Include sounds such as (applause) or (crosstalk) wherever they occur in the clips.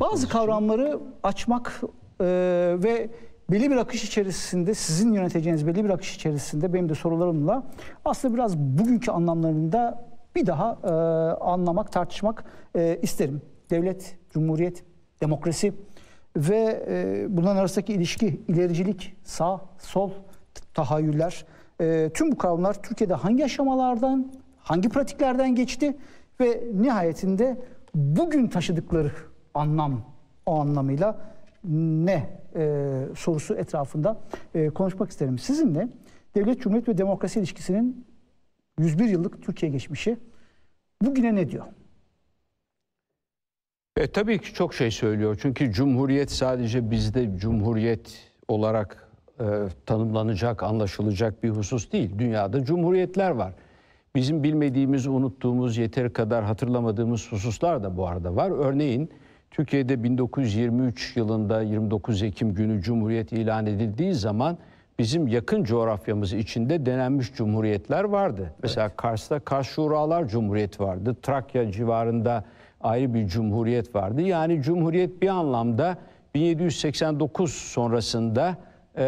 Bazı kavramları açmak e, ve belli bir akış içerisinde sizin yöneteceğiniz belli bir akış içerisinde benim de sorularımla aslında biraz bugünkü anlamlarında bir daha e, anlamak, tartışmak e, isterim. Devlet, cumhuriyet, demokrasi ve e, bunların arasındaki ilişki, ilericilik, sağ, sol, tahayyüller, e, tüm bu kavramlar Türkiye'de hangi aşamalardan, hangi pratiklerden geçti ve nihayetinde bugün taşıdıkları anlam o anlamıyla ne e, sorusu etrafında e, konuşmak isterim. Sizinle devlet, cumhuriyet ve demokrasi ilişkisinin 101 yıllık Türkiye geçmişi bugüne ne diyor? E, tabii ki çok şey söylüyor. Çünkü cumhuriyet sadece bizde cumhuriyet olarak e, tanımlanacak, anlaşılacak bir husus değil. Dünyada cumhuriyetler var. Bizim bilmediğimiz, unuttuğumuz, yeteri kadar hatırlamadığımız hususlar da bu arada var. Örneğin Türkiye'de 1923 yılında 29 Ekim günü Cumhuriyet ilan edildiği zaman bizim yakın coğrafyamız içinde denenmiş cumhuriyetler vardı. Evet. Mesela Kars'ta Kars Şuralar Cumhuriyeti vardı. Trakya civarında ayrı bir cumhuriyet vardı. Yani cumhuriyet bir anlamda 1789 sonrasında e,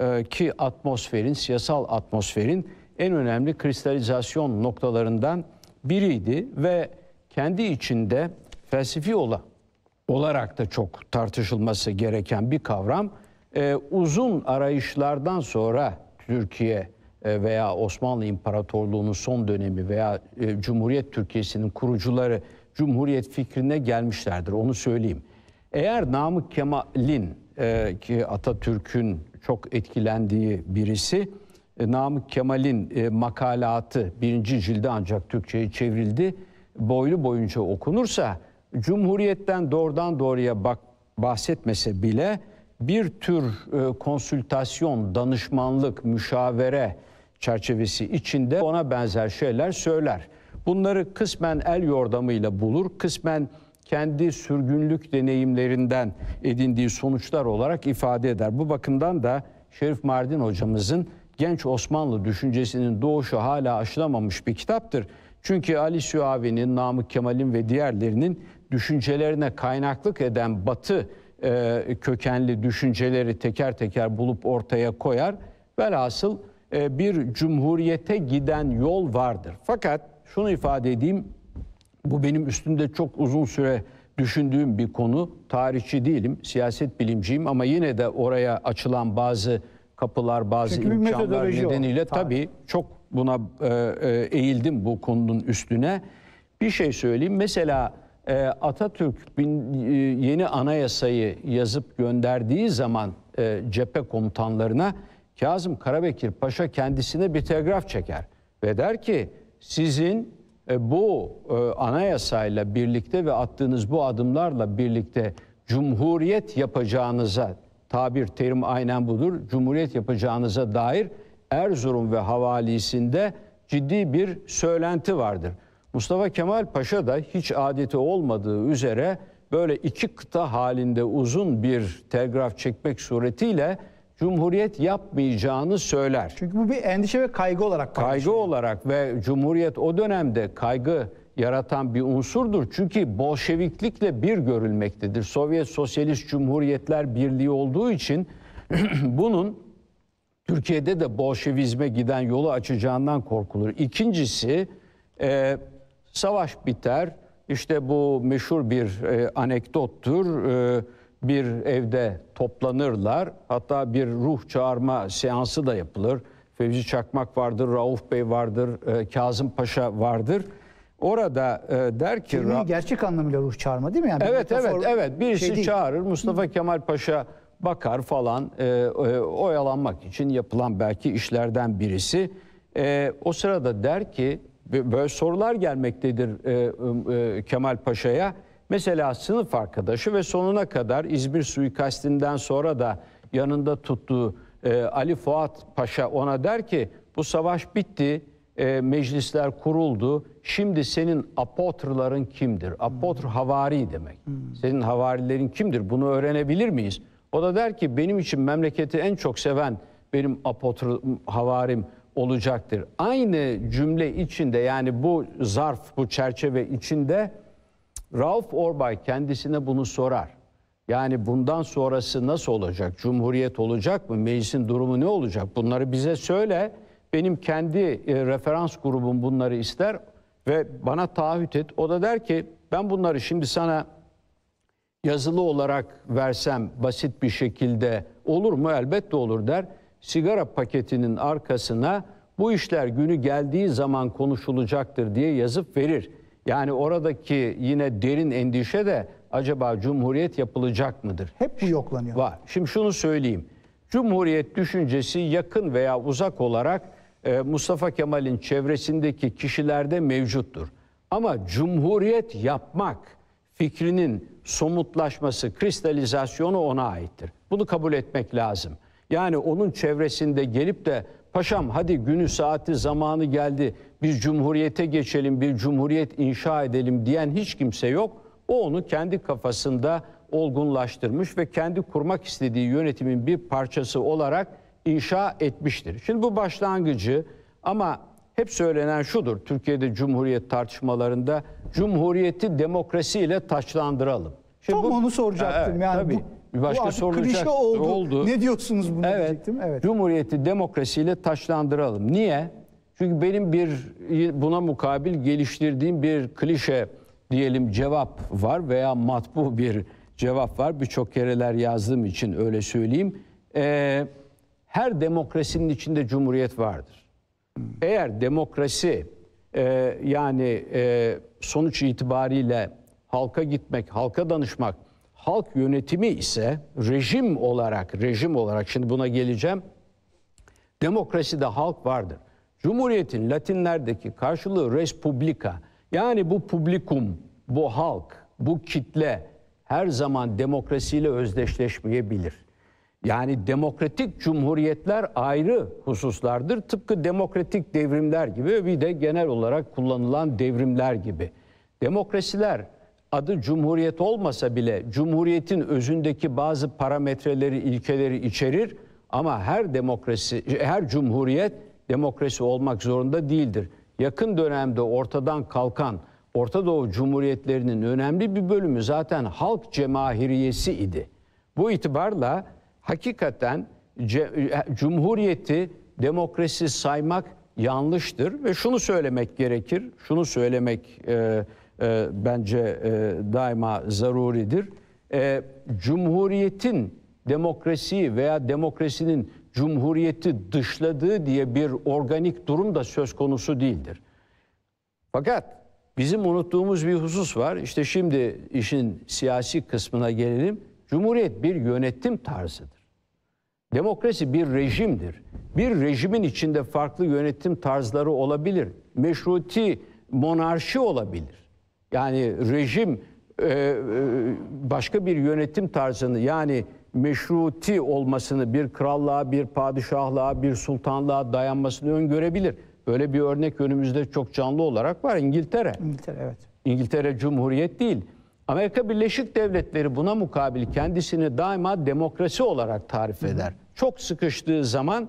e, ki atmosferin, siyasal atmosferin en önemli kristalizasyon noktalarından biriydi ve kendi içinde felsefi ola, olarak da çok tartışılması gereken bir kavram. E, uzun arayışlardan sonra Türkiye e, veya Osmanlı İmparatorluğu'nun son dönemi veya e, Cumhuriyet Türkiye'sinin kurucuları Cumhuriyet fikrine gelmişlerdir. Onu söyleyeyim. Eğer Namık Kemal'in e, ki Atatürk'ün çok etkilendiği birisi e, Namık Kemal'in e, makalatı birinci cilde ancak Türkçe'ye çevrildi. Boylu boyunca okunursa Cumhuriyetten doğrudan doğruya bak, bahsetmese bile bir tür e, konsültasyon, danışmanlık, müşavere çerçevesi içinde ona benzer şeyler söyler. Bunları kısmen el yordamıyla bulur, kısmen kendi sürgünlük deneyimlerinden edindiği sonuçlar olarak ifade eder. Bu bakımdan da Şerif Mardin hocamızın Genç Osmanlı Düşüncesinin Doğuşu hala aşılamamış bir kitaptır. Çünkü Ali Süavi'nin, Namık Kemal'in ve diğerlerinin düşüncelerine kaynaklık eden batı e, kökenli düşünceleri teker teker bulup ortaya koyar. Velhasıl e, bir cumhuriyete giden yol vardır. Fakat şunu ifade edeyim, bu benim üstünde çok uzun süre düşündüğüm bir konu. Tarihçi değilim, siyaset bilimciyim ama yine de oraya açılan bazı kapılar, bazı Çünkü imkanlar nedeniyle o. tabii çok buna e, e, eğildim bu konunun üstüne. Bir şey söyleyeyim. Mesela ee, Atatürk bin, e, yeni anayasayı yazıp gönderdiği zaman e, cephe komutanlarına Kazım Karabekir Paşa kendisine bir telgraf çeker ve der ki sizin e, bu e, anayasayla birlikte ve attığınız bu adımlarla birlikte cumhuriyet yapacağınıza tabir terim aynen budur cumhuriyet yapacağınıza dair Erzurum ve havalisinde ciddi bir söylenti vardır. Mustafa Kemal Paşa da hiç adeti olmadığı üzere böyle iki kıta halinde uzun bir telgraf çekmek suretiyle Cumhuriyet yapmayacağını söyler. Çünkü bu bir endişe ve kaygı olarak kaygı olarak ve Cumhuriyet o dönemde kaygı yaratan bir unsurdur. Çünkü Bolşeviklikle bir görülmektedir. Sovyet Sosyalist Cumhuriyetler Birliği olduğu için (clears throat) bunun Türkiye'de de Bolşevizme giden yolu açacağından korkulur. İkincisi e, Savaş biter. İşte bu meşhur bir e, anekdottur. E, bir evde toplanırlar. Hatta bir ruh çağırma seansı da yapılır. Fevzi Çakmak vardır, Rauf Bey vardır, e, Kazım Paşa vardır. Orada e, der ki... Filmin gerçek anlamıyla ruh çağırma değil mi? Yani evet, evet, evet. Birisi şey çağırır, Mustafa Hı. Kemal Paşa bakar falan e, e, oyalanmak için yapılan belki işlerden birisi. E, o sırada der ki Böyle sorular gelmektedir e, e, Kemal Paşa'ya. Mesela sınıf arkadaşı ve sonuna kadar İzmir suikastinden sonra da yanında tuttuğu e, Ali Fuat Paşa ona der ki bu savaş bitti, e, meclisler kuruldu. Şimdi senin apotrların kimdir? Apotr hmm. havari demek. Hmm. Senin havarilerin kimdir? Bunu öğrenebilir miyiz? O da der ki benim için memleketi en çok seven benim apotr havarim olacaktır. Aynı cümle içinde yani bu zarf, bu çerçeve içinde Ralph Orbay kendisine bunu sorar. Yani bundan sonrası nasıl olacak? Cumhuriyet olacak mı? Meclisin durumu ne olacak? Bunları bize söyle. Benim kendi e, referans grubum bunları ister ve bana taahhüt et. O da der ki ben bunları şimdi sana yazılı olarak versem basit bir şekilde olur mu? Elbette olur der sigara paketinin arkasına bu işler günü geldiği zaman konuşulacaktır diye yazıp verir. Yani oradaki yine derin endişe de acaba cumhuriyet yapılacak mıdır? Hep bu yoklanıyor. Var. Şimdi şunu söyleyeyim. Cumhuriyet düşüncesi yakın veya uzak olarak e, Mustafa Kemal'in çevresindeki kişilerde mevcuttur. Ama cumhuriyet yapmak fikrinin somutlaşması, kristalizasyonu ona aittir. Bunu kabul etmek lazım. Yani onun çevresinde gelip de paşam hadi günü saati zamanı geldi biz cumhuriyete geçelim bir cumhuriyet inşa edelim diyen hiç kimse yok. O onu kendi kafasında olgunlaştırmış ve kendi kurmak istediği yönetimin bir parçası olarak inşa etmiştir. Şimdi bu başlangıcı ama hep söylenen şudur. Türkiye'de cumhuriyet tartışmalarında cumhuriyeti demokrasiyle taçlandıralım. Şimdi Tam bu, onu soracaktım. Evet, yani tabii. bu bir başka Bu artık sorulacak klişe oldu. oldu. Ne diyorsunuz bunu evet, diyecektim. Evet. Cumhuriyeti demokrasiyle taşlandıralım. Niye? Çünkü benim bir buna mukabil geliştirdiğim bir klişe diyelim cevap var veya matbu bir cevap var. Birçok kereler yazdığım için öyle söyleyeyim. Ee, her demokrasinin içinde cumhuriyet vardır. Eğer demokrasi e, yani e, sonuç itibariyle halka gitmek, halka danışmak halk yönetimi ise rejim olarak rejim olarak şimdi buna geleceğim. Demokraside halk vardır. Cumhuriyetin Latinlerdeki karşılığı res Yani bu publikum, bu halk, bu kitle her zaman demokrasiyle özdeşleşmeyebilir. Yani demokratik cumhuriyetler ayrı hususlardır. Tıpkı demokratik devrimler gibi bir de genel olarak kullanılan devrimler gibi. Demokrasiler adı cumhuriyet olmasa bile cumhuriyetin özündeki bazı parametreleri, ilkeleri içerir ama her demokrasi, her cumhuriyet demokrasi olmak zorunda değildir. Yakın dönemde ortadan kalkan Orta Doğu cumhuriyetlerinin önemli bir bölümü zaten halk cemahiriyesi idi. Bu itibarla hakikaten cumhuriyeti demokrasi saymak yanlıştır ve şunu söylemek gerekir, şunu söylemek e, e, bence e, daima zaruridir. E, cumhuriyetin demokrasi veya demokrasinin cumhuriyeti dışladığı diye bir organik durum da söz konusu değildir. Fakat bizim unuttuğumuz bir husus var. İşte şimdi işin siyasi kısmına gelelim. Cumhuriyet bir yönetim tarzıdır. Demokrasi bir rejimdir. Bir rejimin içinde farklı yönetim tarzları olabilir. Meşruti monarşi olabilir. Yani rejim e, e, başka bir yönetim tarzını yani meşruti olmasını bir krallığa, bir padişahlığa, bir sultanlığa dayanmasını öngörebilir. Böyle bir örnek önümüzde çok canlı olarak var İngiltere. İngiltere evet. İngiltere Cumhuriyet değil. Amerika Birleşik Devletleri buna mukabil kendisini daima demokrasi olarak tarif eder. Çok sıkıştığı zaman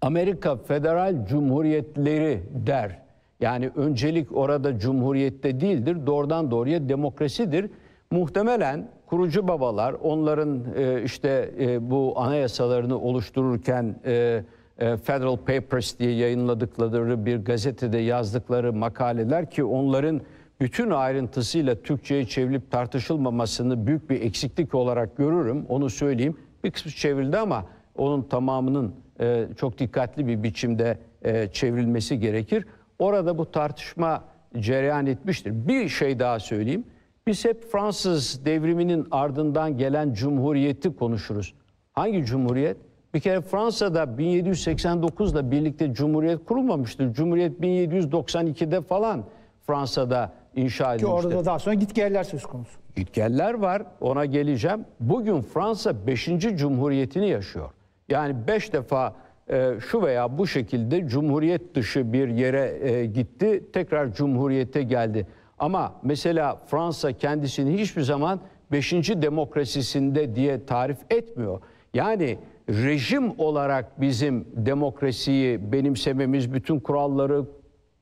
Amerika Federal Cumhuriyetleri der. Yani öncelik orada cumhuriyette değildir, doğrudan doğruya demokrasidir. Muhtemelen kurucu babalar onların e, işte e, bu anayasalarını oluştururken e, e, Federal Papers diye yayınladıkları bir gazetede yazdıkları makaleler ki onların bütün ayrıntısıyla Türkçe'ye çevrilip tartışılmamasını büyük bir eksiklik olarak görürüm. Onu söyleyeyim. Bir kısmı çevrildi ama onun tamamının e, çok dikkatli bir biçimde e, çevrilmesi gerekir. Orada bu tartışma cereyan etmiştir. Bir şey daha söyleyeyim. Biz hep Fransız devriminin ardından gelen cumhuriyeti konuşuruz. Hangi cumhuriyet? Bir kere Fransa'da 1789'da birlikte cumhuriyet kurulmamıştır. Cumhuriyet 1792'de falan Fransa'da inşa edilmiştir. Ki orada daha sonra gitgeller söz konusu. Gitgeller var ona geleceğim. Bugün Fransa 5. cumhuriyetini yaşıyor. Yani 5 defa ee, şu veya bu şekilde cumhuriyet dışı bir yere e, gitti, tekrar cumhuriyete geldi. Ama mesela Fransa kendisini hiçbir zaman 5. demokrasisinde diye tarif etmiyor. Yani rejim olarak bizim demokrasiyi benimsememiz, bütün kuralları,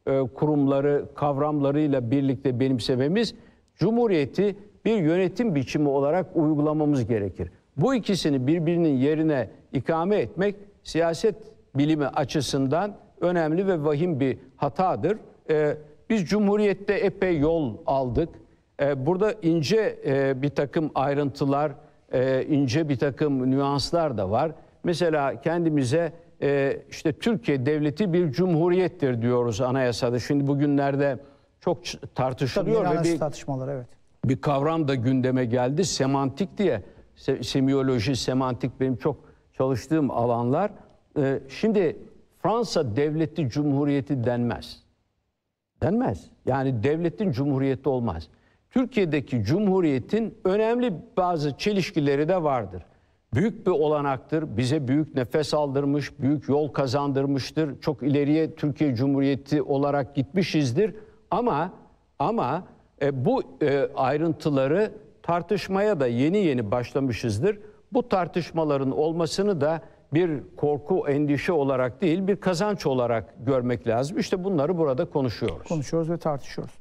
e, kurumları, kavramlarıyla birlikte benimsememiz cumhuriyeti bir yönetim biçimi olarak uygulamamız gerekir. Bu ikisini birbirinin yerine ikame etmek siyaset bilimi açısından önemli ve vahim bir hatadır. E, biz Cumhuriyet'te epey yol aldık. E, burada ince e, bir takım ayrıntılar, e, ince bir takım nüanslar da var. Mesela kendimize e, işte Türkiye devleti bir cumhuriyettir diyoruz anayasada. Şimdi bugünlerde çok tartışılıyor Tabii, ve bir tartışmaları evet. Bir kavram da gündeme geldi semantik diye. semiyoloji, semantik benim çok çalıştığım alanlar. E, şimdi Fransa devleti cumhuriyeti denmez. Denmez. Yani devletin cumhuriyeti olmaz. Türkiye'deki cumhuriyetin önemli bazı çelişkileri de vardır. Büyük bir olanaktır. Bize büyük nefes aldırmış, büyük yol kazandırmıştır. Çok ileriye Türkiye Cumhuriyeti olarak gitmişizdir. Ama ama e, bu e, ayrıntıları tartışmaya da yeni yeni başlamışızdır. Bu tartışmaların olmasını da bir korku, endişe olarak değil bir kazanç olarak görmek lazım. İşte bunları burada konuşuyoruz. Konuşuyoruz ve tartışıyoruz.